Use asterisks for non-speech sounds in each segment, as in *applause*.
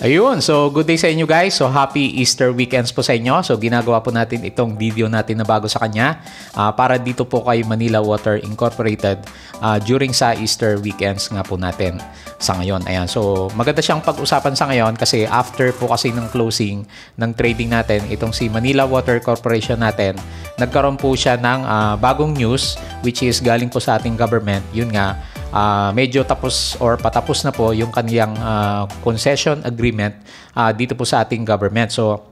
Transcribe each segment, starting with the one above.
Ayun, so good day sa inyo guys. So happy Easter weekends po sa inyo. So ginagawa po natin itong video natin na bago sa kanya uh, para dito po kay Manila Water Incorporated uh, during sa Easter weekends nga po natin sa ngayon. Ayan, so maganda siyang pag-usapan sa ngayon kasi after po kasi ng closing ng trading natin, itong si Manila Water Corporation natin, nagkaroon po siya ng uh, bagong news which is galing po sa ating government. Yun nga, uh, medyo tapos or patapos na po yung kaniyang uh, ah, concession agreement uh, dito po sa ating government. So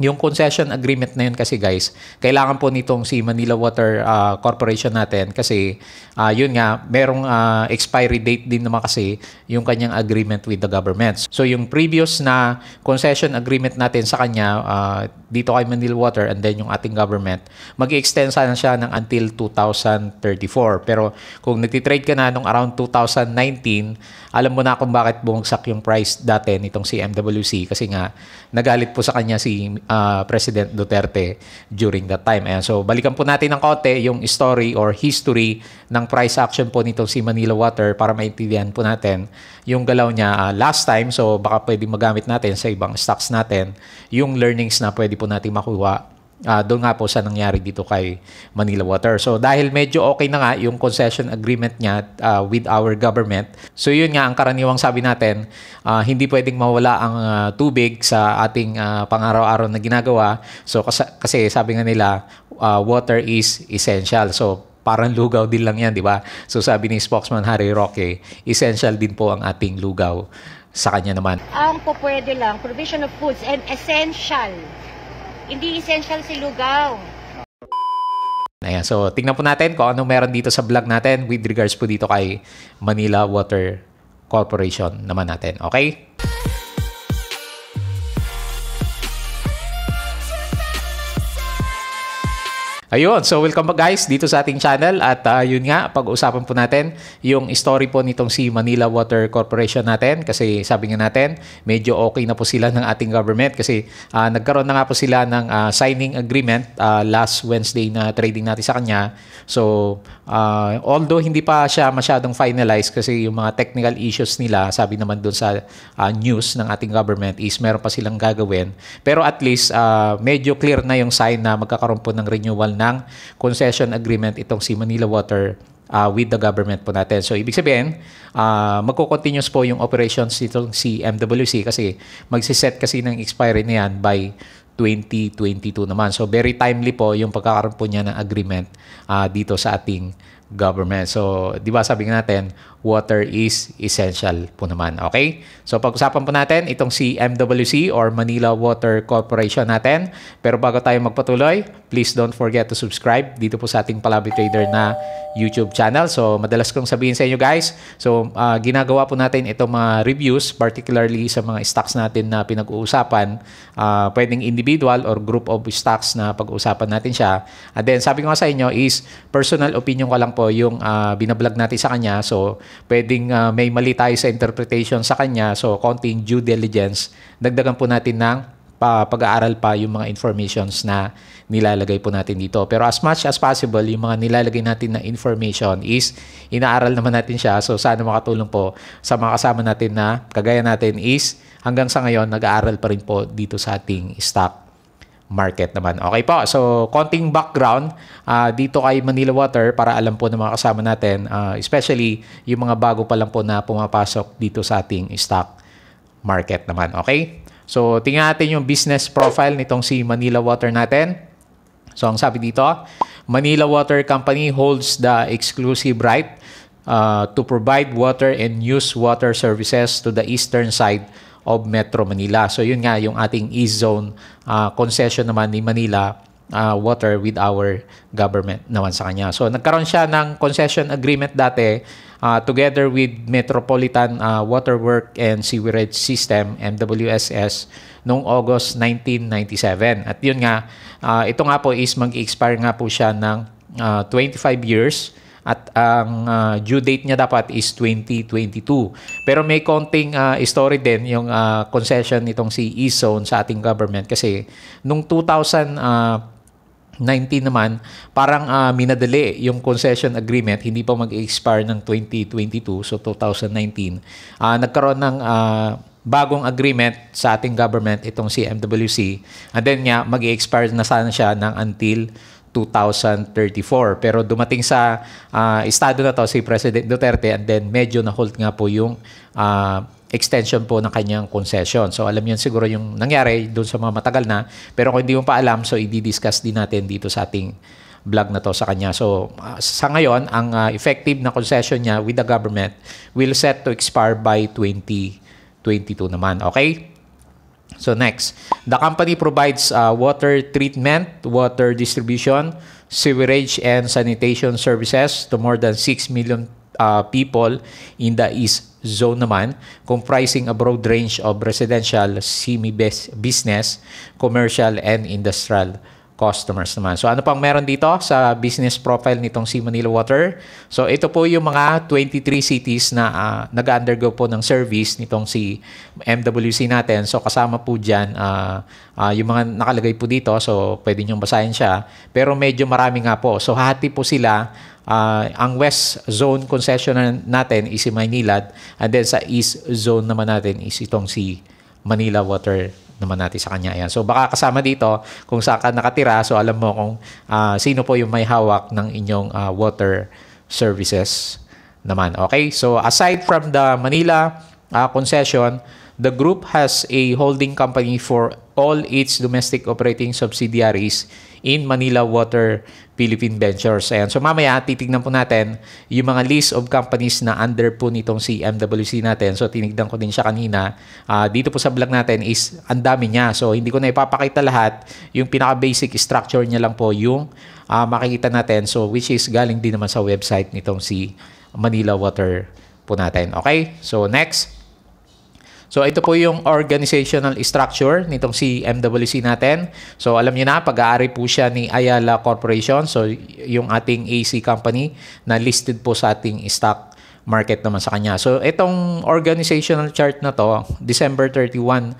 yung concession agreement na yun kasi guys, kailangan po nitong si Manila Water uh, Corporation natin kasi uh, yun nga, merong uh, expiry date din naman kasi yung kanyang agreement with the government. So yung previous na concession agreement natin sa kanya uh, dito kay Manila Water and then yung ating government, mag-extend sana siya ng until 2034. Pero kung nagtitrade ka na nung around 2019, alam mo na kung bakit bumagsak yung price dati nitong si MWC kasi nga nagalit po sa kanya si uh, President Duterte during that time. Ayan. So balikan po natin ng kote yung story or history ng price action po nito si Manila Water para maintindihan po natin yung galaw niya uh, last time. So baka pwede magamit natin sa ibang stocks natin yung learnings na pwede po natin makuha Uh, doon nga po sa nangyari dito kay Manila Water. So dahil medyo okay na nga yung concession agreement niya uh, with our government. So yun nga ang karaniwang sabi natin, uh, hindi pwedeng mawala ang uh, tubig sa ating uh, pang-araw-araw na ginagawa. So kasi, kasi sabi nga nila, uh, water is essential. So parang lugaw din lang yan, di ba? So sabi ni spokesman Harry Roque, essential din po ang ating lugaw sa kanya naman. Ang po pwede lang, provision of foods and essential hindi essential si lugaw. Ayan, so tingnan po natin kung ano meron dito sa vlog natin with regards po dito kay Manila Water Corporation naman natin. Okay? Ayun, so welcome back guys dito sa ating channel at uh, yun nga, pag-uusapan po natin yung story po nitong si Manila Water Corporation natin kasi sabi nga natin, medyo okay na po sila ng ating government kasi uh, nagkaroon na nga po sila ng uh, signing agreement uh, last Wednesday na trading natin sa kanya. So Uh, although hindi pa siya masyadong finalized kasi yung mga technical issues nila, sabi naman doon sa uh, news ng ating government is meron pa silang gagawin. Pero at least uh, medyo clear na yung sign na magkakaroon po ng renewal ng concession agreement itong si Manila Water uh, with the government po natin. So ibig sabihin, uh, magko-continuous po yung operations nitong si MWC kasi magsiset kasi ng expiry niyan by 2022 naman. So very timely po yung pagkakaroon po niya ng agreement uh, dito sa ating government. So, di ba sabi natin, water is essential po naman. Okay? So, pag-usapan po natin itong si MWC or Manila Water Corporation natin. Pero bago tayo magpatuloy, please don't forget to subscribe dito po sa ating Palabi Trader na YouTube channel. So, madalas kong sabihin sa inyo guys, so uh, ginagawa po natin itong mga reviews, particularly sa mga stocks natin na pinag-uusapan. Uh, pwedeng individual or group of stocks na pag-uusapan natin siya. And then, sabi ko nga sa inyo is personal opinion ko lang po po yung uh, binablog natin sa kanya. So, pwedeng uh, may mali tayo sa interpretation sa kanya. So, konting due diligence. Dagdagan po natin ng pag-aaral pa yung mga informations na nilalagay po natin dito. Pero as much as possible, yung mga nilalagay natin na information is inaaral naman natin siya. So sana makatulong po sa mga kasama natin na kagaya natin is hanggang sa ngayon nag-aaral pa rin po dito sa ating stock market naman. Okay po, so konting background uh, dito kay Manila Water para alam po ng mga kasama natin, uh, especially yung mga bago pa lang po na pumapasok dito sa ating stock market naman. Okay? So tingnan natin yung business profile nitong si Manila Water natin. So ang sabi dito, Manila Water Company holds the exclusive right uh, to provide water and use water services to the eastern side of Metro Manila. So yun nga yung ating East Zone uh, ah, concession naman ni Manila uh, water with our government naman sa kanya. So nagkaroon siya ng concession agreement dati uh, together with Metropolitan uh, Waterwork and Sewerage System MWSS noong August 1997. At yun nga, uh, ito nga po is mag-expire nga po siya ng uh, 25 years at ang uh, due date niya dapat is 2022. Pero may konting uh, story din yung uh, concession nitong si E-Zone sa ating government kasi nung 2000 uh, 19 naman, parang uh, minadali yung concession agreement, hindi pa mag-expire ng 2022, so 2019. Uh, nagkaroon ng uh, bagong agreement sa ating government, itong CMWC. And then nga, mag-expire na sana siya ng until 2034. Pero dumating sa uh, estado na to si President Duterte and then medyo na-hold nga po yung uh, extension po ng kanyang concession. So alam niyo siguro yung nangyari doon sa mga matagal na. Pero kung hindi mo pa alam, so i-discuss din natin dito sa ating vlog na to sa kanya. So uh, sa ngayon, ang uh, effective na concession niya with the government will set to expire by 2022 naman. Okay? So next, the company provides uh, water treatment, water distribution, sewerage, and sanitation services to more than 6 million uh, people in the East Zone naman, comprising a broad range of residential, semi-business, commercial, and industrial customers naman. So ano pang meron dito sa business profile nitong Sea Manila Water? So ito po yung mga 23 cities na uh, nag-undergo po ng service nitong si MWC natin. So kasama po dyan uh, uh, yung mga nakalagay po dito. So pwede nyong basahin siya. Pero medyo marami nga po. So hati po sila uh, ang west zone concession natin is si Manila. and then sa east zone naman natin is itong si Manila water naman natin sa kanya. Ayan. So baka kasama dito kung saan ka nakatira. So alam mo kung uh, sino po yung may hawak ng inyong uh, water services naman. Okay? So aside from the Manila uh, concession, the group has a holding company for all its domestic operating subsidiaries in Manila Water Philippine Ventures. Ayan. So mamaya titignan po natin yung mga list of companies na under po nitong CMWC natin. So tinignan ko din siya kanina. Uh, dito po sa vlog natin is ang dami niya. So hindi ko na ipapakita lahat. Yung pinaka-basic structure niya lang po yung uh, makikita natin. So which is galing din naman sa website nitong si Manila Water po natin. Okay? So next. So ito po yung organizational structure nitong CMWC natin. So alam niyo na, pag-aari po siya ni Ayala Corporation. So yung ating AC company na listed po sa ating stock market naman sa kanya. So itong organizational chart na to, December 31,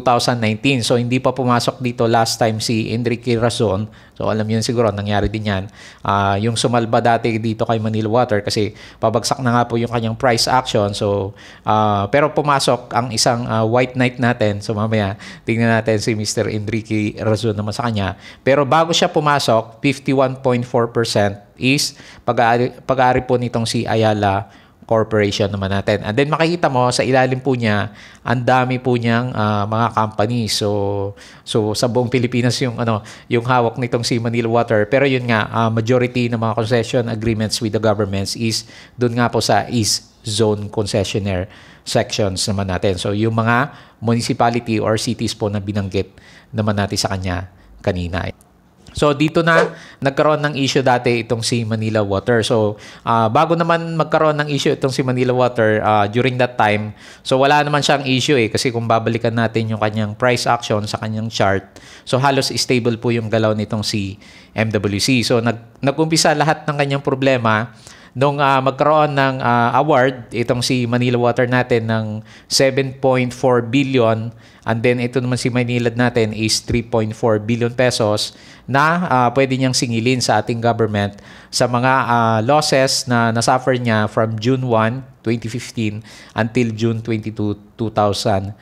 2019. So hindi pa pumasok dito last time si Enrique Razon. So alam yun siguro, nangyari din yan. Uh, yung sumalba dati dito kay Manila Water kasi pabagsak na nga po yung kanyang price action. So uh, pero pumasok ang isang uh, white knight natin. So mamaya tingnan natin si Mr. Enrique Razon naman sa kanya. Pero bago siya pumasok, 51.4% is pag-aari pag po nitong si Ayala corporation naman natin. And then makikita mo sa ilalim po niya, ang dami po niyang uh, mga company. So so sa buong Pilipinas yung ano, yung hawak nitong si Manila Water. Pero yun nga, uh, majority ng mga concession agreements with the governments is doon nga po sa East Zone concessionaire sections naman natin. So yung mga municipality or cities po na binanggit naman natin sa kanya kanina. So dito na nagkaroon ng issue dati itong si Manila Water. So uh, bago naman magkaroon ng issue itong si Manila Water uh, during that time, so wala naman siyang issue eh kasi kung babalikan natin yung kanyang price action sa kanyang chart, so halos stable po yung galaw nitong si MWC. So nag nagumpisa lahat ng kanyang problema nung uh, magkaroon ng uh, award itong si Manila Water natin ng 7.4 billion and then ito naman si Manila natin is 3.4 billion pesos na uh, pwede niyang singilin sa ating government sa mga uh, losses na nasuffer niya from June 1 2015 until June 22, 2019.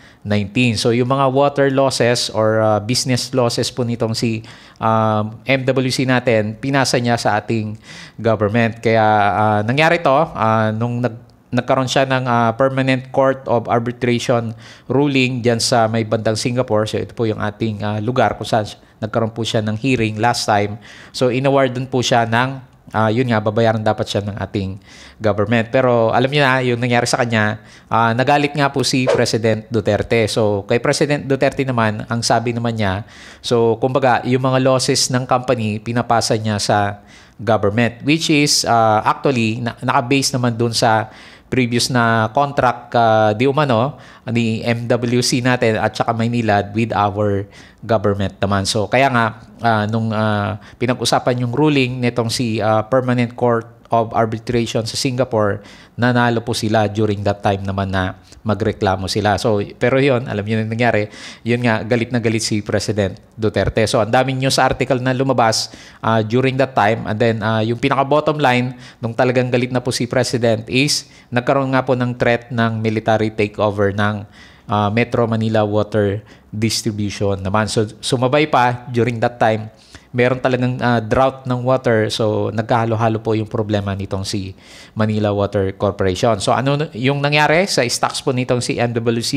So yung mga water losses or uh, business losses po nitong si um, MWC natin, pinasa niya sa ating government. Kaya uh, nangyari to uh, nung nag nagkaroon siya ng uh, permanent court of arbitration ruling diyan sa may bandang Singapore. So ito po yung ating uh, lugar kung saan nagkaroon po siya ng hearing last time. So inaward din po siya ng uh, yun nga, babayaran dapat siya ng ating government. Pero alam niyo na, yung nangyari sa kanya, uh, nagalit nga po si President Duterte. So, kay President Duterte naman, ang sabi naman niya, so, kumbaga, yung mga losses ng company, pinapasa niya sa government. Which is, uh, actually, na- naka-base naman dun sa previous na contract uh, di umano ni MWC natin at saka Maynila with our government naman. So kaya nga uh, nung uh, pinag-usapan yung ruling nitong si uh, Permanent Court of Arbitration sa Singapore, nanalo po sila during that time naman na magreklamo sila. So, pero yon alam niyo na nangyari, yun nga, galit na galit si President Duterte. So, ang daming news article na lumabas uh, during that time. And then, uh, yung pinaka-bottom line, nung talagang galit na po si President is, nagkaroon nga po ng threat ng military takeover ng uh, Metro Manila Water Distribution naman. So, sumabay pa during that time meron talagang uh, drought ng water. So, nagkahalo-halo po yung problema nitong si Manila Water Corporation. So, ano yung nangyari sa stocks po nitong si MWC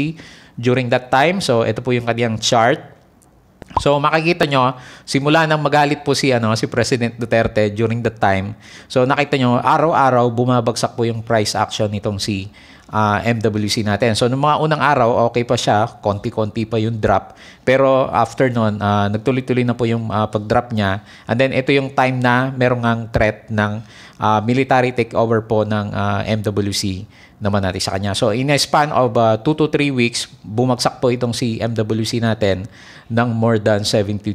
during that time? So, ito po yung kanyang chart. So makikita nyo, simula nang magalit po si ano si President Duterte during that time. So nakita nyo, araw-araw bumabagsak po yung price action nitong si uh, ah, MWC natin. So, nung mga unang araw, okay pa siya. Konti-konti pa yung drop. Pero after nun, uh, nagtuloy-tuloy na po yung uh, pag-drop niya. And then, ito yung time na meron ngang threat ng uh, military takeover po ng uh, MWC naman natin sa kanya. So, in a span of 2 uh, to 3 weeks, bumagsak po itong si MWC natin ng more than 72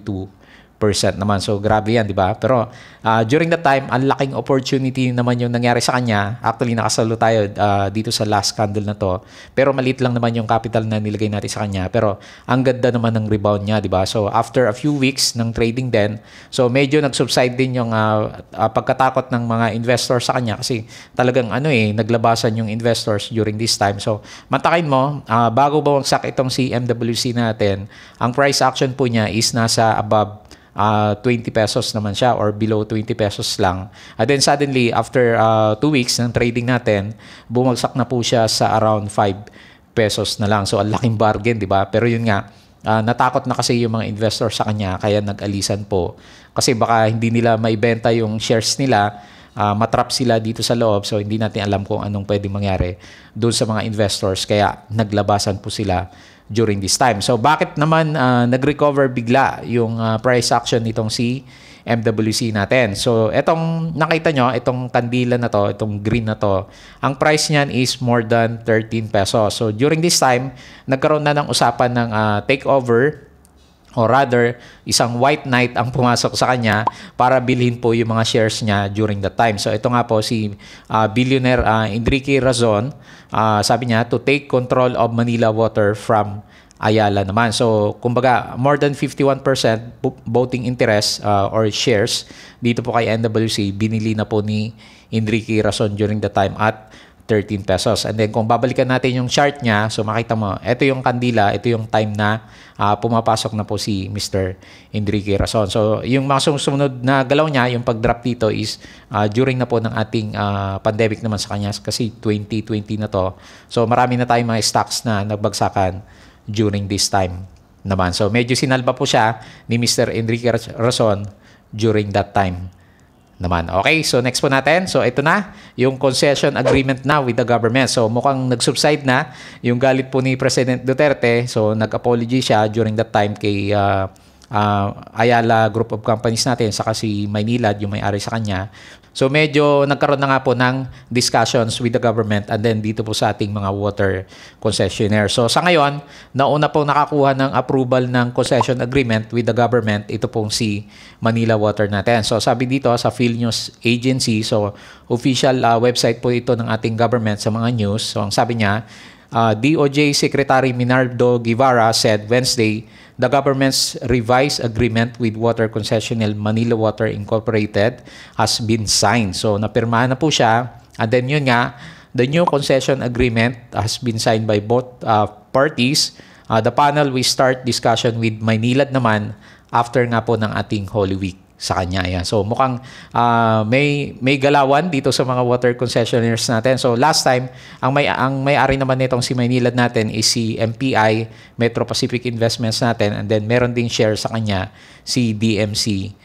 percent naman. So grabe yan, di ba? Pero uh, during that time, ang laking opportunity naman yung nangyari sa kanya. Actually, nakasalo tayo uh, dito sa last candle na to. Pero maliit lang naman yung capital na nilagay natin sa kanya. Pero ang ganda naman ng rebound niya, di ba? So after a few weeks ng trading din, so medyo nag-subside din yung uh, uh, pagkatakot ng mga investors sa kanya kasi talagang ano eh, naglabasan yung investors during this time. So matakin mo, uh, bago bawangsak itong CMWC natin, ang price action po niya is nasa above uh, ah, 20 pesos naman siya or below 20 pesos lang. And then suddenly, after uh, ah, 2 weeks ng trading natin, bumagsak na po siya sa around 5 pesos na lang. So, ang laking bargain, di ba? Pero yun nga, uh, natakot na kasi yung mga investor sa kanya kaya nag-alisan po. Kasi baka hindi nila maibenta yung shares nila, uh, matrap sila dito sa loob so hindi natin alam kung anong pwedeng mangyari doon sa mga investors kaya naglabasan po sila during this time. So bakit naman uh, nag-recover bigla yung uh, price action nitong si MWC natin? So etong nakita nyo, itong kandila na to, itong green na to, ang price niyan is more than 13 pesos. So during this time, nagkaroon na ng usapan ng uh, takeover or rather isang white knight ang pumasok sa kanya para bilhin po yung mga shares niya during the time. So ito nga po si uh, billionaire uh, Enrique Razon, uh, sabi niya to take control of Manila Water from Ayala naman. So kumbaga more than 51% voting interest uh, or shares dito po kay NWC binili na po ni Enrique Razon during the time at 13 pesos. And then kung babalikan natin yung chart niya, so makita mo, ito yung kandila, ito yung time na uh, pumapasok na po si Mr. Enrique Rason. So yung mga susunod na galaw niya, yung pag-drop dito is uh, during na po ng ating uh, pandemic naman sa kanya kasi 2020 na to. So marami na tayong mga stocks na nagbagsakan during this time naman. So medyo sinalba po siya ni Mr. Enrique Rason during that time naman. Okay, so next po natin. So ito na, yung concession agreement na with the government. So mukhang nag-subside na yung galit po ni President Duterte. So nag-apology siya during that time kay uh, uh, Ayala Group of Companies natin, saka si Maynilad, yung may-ari sa kanya. So medyo nagkaroon na nga po ng discussions with the government and then dito po sa ating mga water concessionaire. So sa ngayon, nauna po nakakuha ng approval ng concession agreement with the government, ito pong si Manila Water natin. So sabi dito sa Phil News Agency, so official uh, website po ito ng ating government sa mga news. So ang sabi niya, Uh, ah, DOJ Secretary Minardo Guevara said Wednesday the government's revised agreement with water concessional Manila Water Incorporated has been signed. So napirmahan na po siya. And then yun nga, the new concession agreement has been signed by both uh, parties. Uh, the panel will start discussion with Manila naman after nga po ng ating Holy Week sa kanya. Ayan. So mukhang uh, may may galawan dito sa mga water concessionaires natin. So last time, ang may ang may-ari naman nitong si Maynilad natin is si MPI, Metro Pacific Investments natin and then meron din share sa kanya si DMC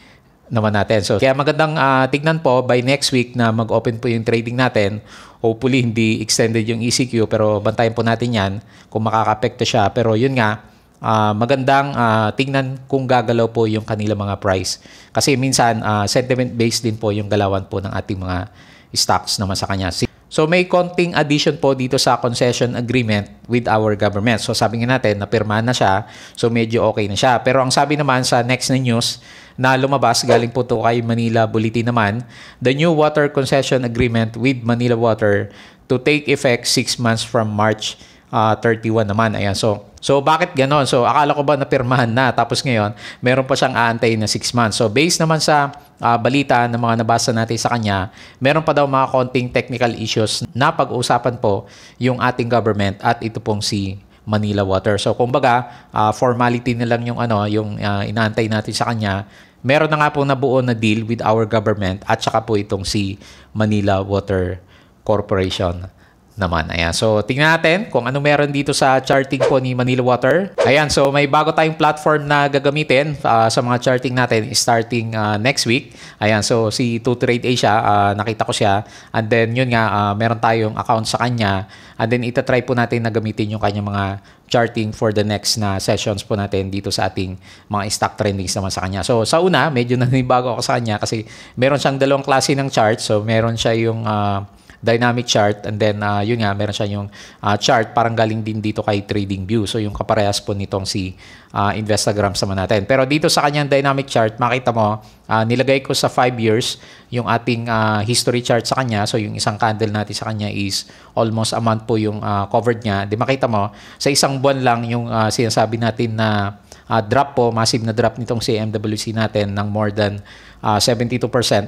naman natin. So kaya magandang uh, tignan po by next week na mag-open po yung trading natin. Hopefully hindi extended yung ECQ pero bantayan po natin 'yan kung makakapekto siya. Pero yun nga, uh, magandang uh, tingnan kung gagalaw po yung kanilang mga price. Kasi minsan uh, ah, sentiment-based din po yung galawan po ng ating mga stocks naman sa kanya. So may konting addition po dito sa concession agreement with our government. So sabi nga natin, napirmahan na siya. So medyo okay na siya. Pero ang sabi naman sa next na news na lumabas, galing po to kay Manila Bulletin naman, the new water concession agreement with Manila Water to take effect 6 months from March uh, ah, 31 naman. Ayan, so So bakit ganon? So akala ko ba na pirmahan na tapos ngayon meron pa siyang aantay na 6 months. So based naman sa uh, balita na mga nabasa natin sa kanya, meron pa daw mga konting technical issues na pag-uusapan po yung ating government at ito pong si Manila Water. So kumbaga uh, formality na lang yung ano yung uh, inaantay natin sa kanya. Meron na nga po nabuo na deal with our government at saka po itong si Manila Water Corporation naman. Ayan. So, tingnan natin kung ano meron dito sa charting po ni Manila Water. Ayan. So, may bago tayong platform na gagamitin uh, sa mga charting natin starting uh, next week. Ayan. So, si 2Trade Asia, uh, ah, nakita ko siya. And then, yun nga, uh, meron tayong account sa kanya. And then, itatry po natin na gamitin yung kanyang mga charting for the next na sessions po natin dito sa ating mga stock trendings naman sa kanya. So, sa una, medyo *laughs* nanibago ako sa kanya kasi meron siyang dalawang klase ng chart. So, meron siya yung... Uh, dynamic chart and then uh, yun nga meron siya yung uh, chart parang galing din dito kay TradingView. So yung kaparehas po nitong si uh, Investagram sa natin. Pero dito sa kanyang dynamic chart makita mo Uh, nilagay ko sa 5 years yung ating uh, history chart sa kanya. So yung isang candle natin sa kanya is almost a month po yung uh, covered niya. Di makita mo, sa isang buwan lang yung uh, sinasabi natin na uh, drop po, massive na drop nitong CMWC natin ng more than uh, 72%.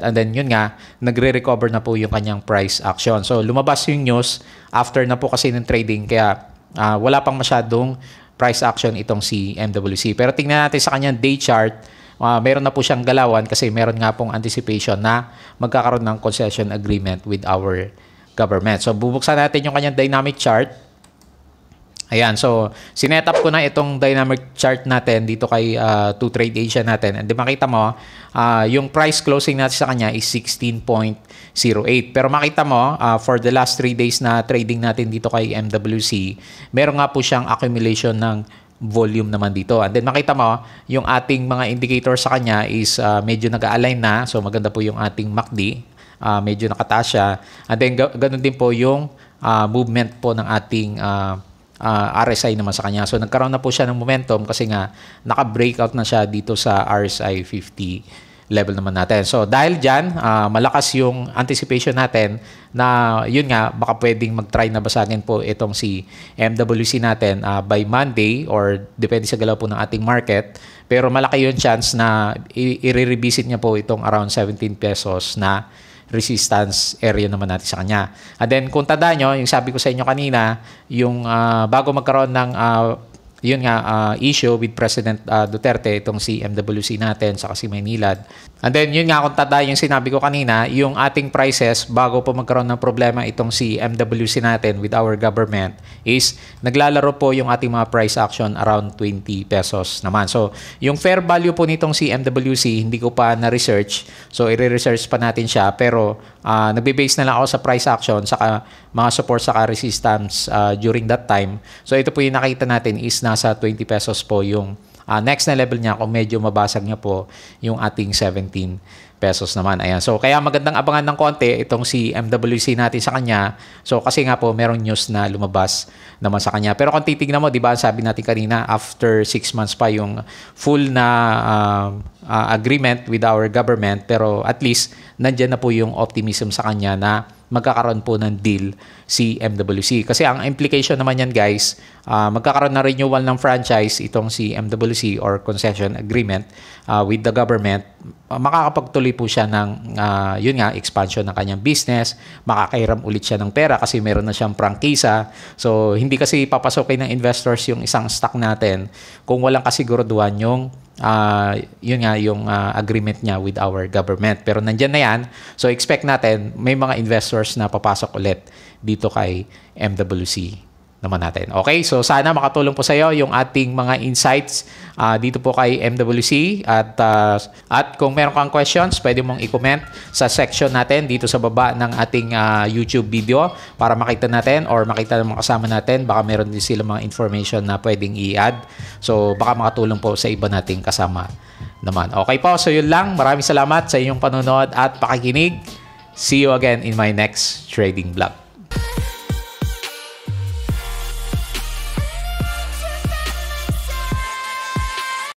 And then yun nga, nagre-recover na po yung kanyang price action. So lumabas yung news after na po kasi ng trading. Kaya uh, wala pang masyadong price action itong CMWC. Pero tingnan natin sa kanyang day chart uh, meron na po siyang galawan kasi meron nga pong anticipation na magkakaroon ng concession agreement with our government. So bubuksan natin yung kanyang dynamic chart. Ayan, so sinetap ko na itong dynamic chart natin dito kay uh, ah, 2 Trade Asia natin. And di makita mo, uh, yung price closing natin sa kanya is 16.08. Pero makita mo, uh, for the last 3 days na trading natin dito kay MWC, meron nga po siyang accumulation ng volume naman dito. And then makita mo, yung ating mga indicator sa kanya is uh, medyo nag-align na. So maganda po yung ating MACD. Uh, medyo nakataas siya. And then ga- ganun din po yung uh, movement po ng ating uh, uh, RSI naman sa kanya. So nagkaroon na po siya ng momentum kasi nga naka-breakout na siya dito sa RSI 50 level naman natin. So dahil dyan, uh, malakas yung anticipation natin na yun nga, baka pwedeng mag-try na basagin po itong si MWC natin uh, by Monday or depende sa galaw po ng ating market. Pero malaki yung chance na i-revisit niya po itong around 17 pesos na resistance area naman natin sa kanya. And then kung tanda nyo, yung sabi ko sa inyo kanina, yung uh, bago magkaroon ng uh, yun nga, uh, issue with President uh, Duterte, itong CMWC natin sa kasi Maynilad. And then, yun nga, kung tanda yung sinabi ko kanina, yung ating prices bago pa magkaroon ng problema itong CMWC natin with our government is naglalaro po yung ating mga price action around 20 pesos naman. So, yung fair value po nitong CMWC, hindi ko pa na-research. So, i-research pa natin siya. Pero, uh, nagbe-base na lang ako sa price action saka mga support saka resistance uh, during that time. So ito po yung nakita natin is nasa 20 pesos po yung uh, next na level niya kung medyo mabasag niya po yung ating 17 pesos naman. Ayan. So, kaya magandang abangan ng konti itong si MWC natin sa kanya. So, kasi nga po, merong news na lumabas naman sa kanya. Pero kung titignan mo, di ba, sabi natin kanina, after 6 months pa yung full na uh, uh, agreement with our government pero at least nandiyan na po yung optimism sa kanya na magkakaroon po ng deal si MWC. Kasi ang implication naman yan guys, uh, magkakaroon na renewal ng franchise itong si MWC or concession agreement uh, with the government. Uh, makakapagtuloy po siya ng, uh, yun nga, expansion ng kanyang business, makakairam ulit siya ng pera kasi meron na siyang prangkisa. So, hindi kasi papasokin ng investors yung isang stock natin kung walang kasiguraduhan yung uh, yun nga yung uh, agreement niya with our government. Pero nandyan na yan. So expect natin may mga investors na papasok ulit dito kay MWC naman natin. Okay, so sana makatulong po sa iyo yung ating mga insights uh, dito po kay MWC at uh, at kung meron kang questions, pwede mong i-comment sa section natin dito sa baba ng ating uh, YouTube video para makita natin or makita ng mga kasama natin baka meron din sila mga information na pwedeng i-add. So baka makatulong po sa iba nating kasama naman. Okay po, so yun lang. Maraming salamat sa inyong panonood at pakikinig. See you again in my next trading vlog.